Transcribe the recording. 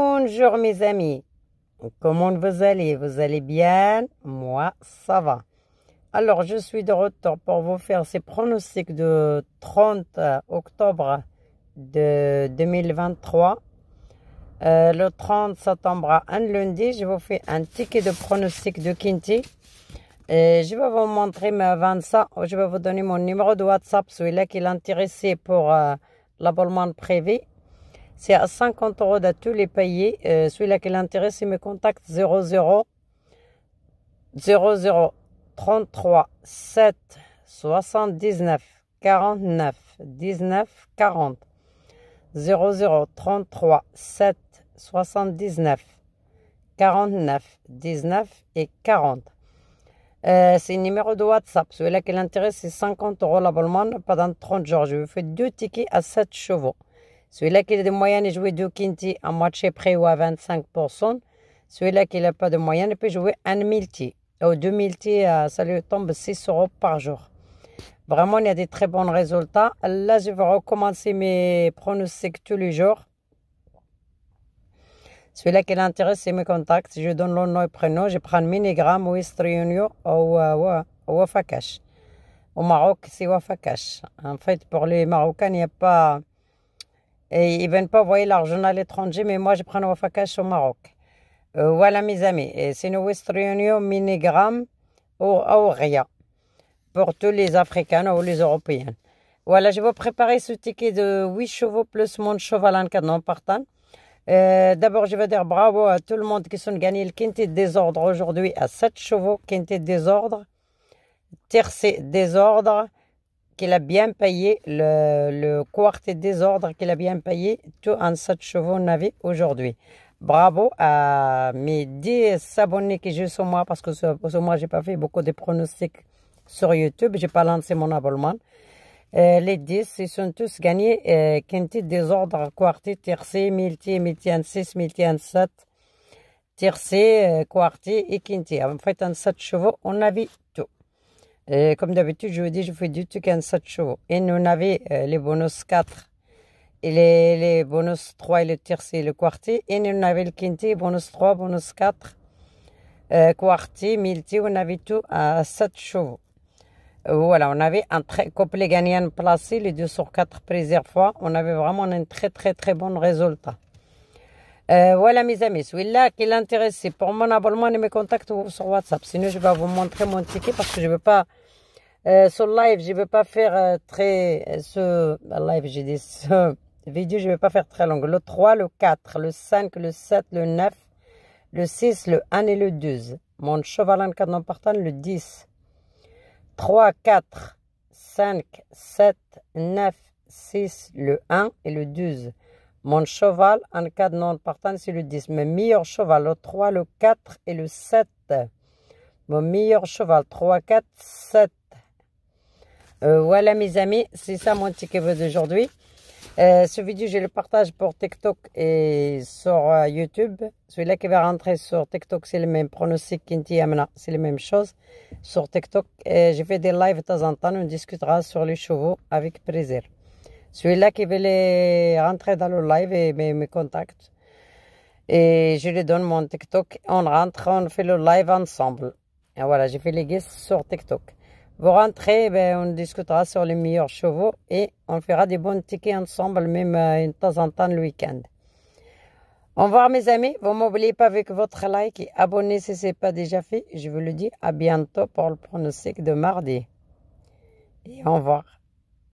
Bonjour mes amis, comment vous allez Vous allez bien Moi, ça va. Alors, je suis de retour pour vous faire ces pronostics de 30 euh, octobre de 2023. Euh, le 30 septembre, un lundi, je vous fais un ticket de pronostic de Kinti. je vais vous montrer, mais avant ça, je vais vous donner mon numéro de WhatsApp, celui-là qui est intéressé pour euh, l'abonnement privé c'est à 50 euros de tous les pays. Euh, celui-là qui l'intéresse, il me contacte 00 00 33 7 79 49 19 40 00 33 7 79 49 19 et 40. Euh, c'est c'est numéro de WhatsApp. Celui-là qui l'intéresse, c'est 50 euros l'abonnement pendant 30 jours. Je vous fais deux tickets à 7 chevaux. Celui-là qui a des moyens, il joue deux quinti à match près ou à 25%. Celui-là qui n'a pas de moyens, il peut jouer un multi. Ou deux multi, euh, ça lui tombe 6 euros par jour. Vraiment, il y a des très bons résultats. Là, je vais recommencer mes pronostics tous les jours. Celui-là qui l'intéresse, c'est mes contacts. Je donne le nom et prénom. Je prends Minigram ou Istriunio ou Wafakash. Au Maroc, c'est Wafakash. En fait, pour les Marocains, il n'y a pas ils ne pas envoyer l'argent à l'étranger, mais moi je prends un cash au Maroc. Euh, voilà mes amis, c'est une West Réunion minigramme au pour tous les Africains ou les Européens. Voilà, je vais préparer ce ticket de 8 chevaux plus mon cheval en partant. Euh, d'abord, je vais dire bravo à tout le monde qui sont gagné le quintet désordre aujourd'hui à 7 chevaux, quintet désordre, terce désordre qu'il a bien payé, le, le quartier des ordres qu'il a bien payé, tout en 7 chevaux navets aujourd'hui. Bravo à mes 10 abonnés qui jouent sur moi parce que sur moi, je n'ai pas fait beaucoup de pronostics sur YouTube. J'ai pas lancé mon abonnement. Euh, les 10, ils sont tous gagnés. Euh, quintet des ordres, quartier, tiercé, multi, multi, 6, multi, 7, tiercé, euh, quartier et quintet. En fait, en 7 chevaux, on a vu et comme d'habitude, je vous dis, je fais du Tukan Show. Et nous avait euh, les bonus 4, et les, les bonus 3, et le tiercé, le quartier. Et nous avait le quinté, bonus 3, bonus 4, euh, quartier, milti, on avait tout à 7 chevaux. Voilà, on avait un très complet gagnant placé, les deux sur 4 plusieurs fois. On avait vraiment un très, très, très bon résultat. Euh, voilà mes amis, celui-là qui l'intéresse, c'est pour mon abonnement et mes contacts sur WhatsApp. Sinon, je vais vous montrer mon ticket parce que je veux pas... Euh, sur live, je veux pas faire euh, très... ce bah, live, j'ai dit ce vidéo, je veux pas faire très longue. Le 3, le 4, le 5, le 7, le 9, le 6, le 1 et le 12. Mon cheval cadre non partant, le 10. 3, 4, 5, 7, 9, 6, le 1 et le 12. Mon cheval en cas de non-partance, c'est le 10. Mon meilleur cheval, le 3, le 4 et le 7. Mon meilleur cheval, 3, 4, 7. voilà mes amis, c'est ça mon ticket d'aujourd'hui. Euh, ce vidéo, je le partage pour TikTok et sur euh, YouTube. Celui-là qui va rentrer sur TikTok, c'est le même pronostic qu'Inti c'est la même chose. Sur TikTok, et je fais des lives de temps en temps, on discutera sur les chevaux avec plaisir. Celui-là qui veut rentrer dans le live et me, contacte. Et je lui donne mon TikTok. On rentre, on fait le live ensemble. Et voilà, j'ai fait les guests sur TikTok. Vous rentrez, ben, on discutera sur les meilleurs chevaux et on fera des bons tickets ensemble, même euh, de temps en temps le week-end. Au revoir mes amis, vous m'oubliez pas avec votre like et abonnez si ce n'est pas déjà fait. Je vous le dis à bientôt pour le pronostic de mardi. Et au revoir.